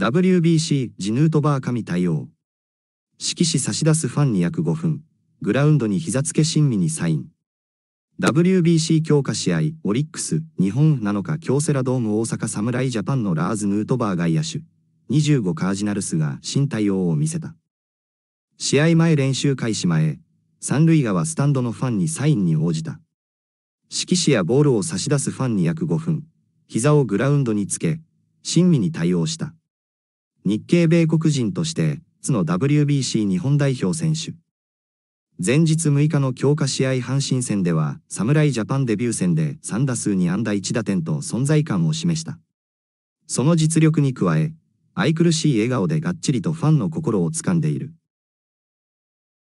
WBC ジヌートバー神対応。指揮差し出すファンに約5分、グラウンドに膝つけ親身にサイン。WBC 強化試合、オリックス、日本7日京セラドーム大阪侍ジャパンのラーズ・ヌートバー外野手、25カージナルスが新対応を見せた。試合前練習開始前、三塁側スタンドのファンにサインに応じた。指揮やボールを差し出すファンに約5分、膝をグラウンドにつけ、親身に対応した。日系米国人として、初の WBC 日本代表選手。前日6日の強化試合阪神戦では、侍ジャパンデビュー戦で3打数2安打1打点と存在感を示した。その実力に加え、愛くるしい笑顔でがっちりとファンの心をつかんでいる。